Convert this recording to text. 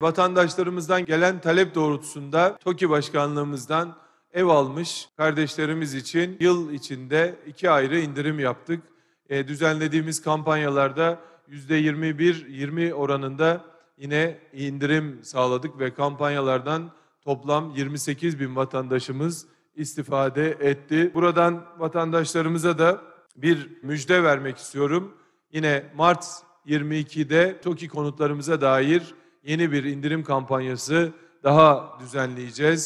Vatandaşlarımızdan gelen talep doğrultusunda TOKİ Başkanlığımızdan ev almış kardeşlerimiz için yıl içinde iki ayrı indirim yaptık. E, düzenlediğimiz kampanyalarda %21-20 oranında yine indirim sağladık ve kampanyalardan toplam 28 bin vatandaşımız istifade etti. Buradan vatandaşlarımıza da bir müjde vermek istiyorum. Yine Mart 22'de TOKİ konutlarımıza dair yeni bir indirim kampanyası daha düzenleyeceğiz.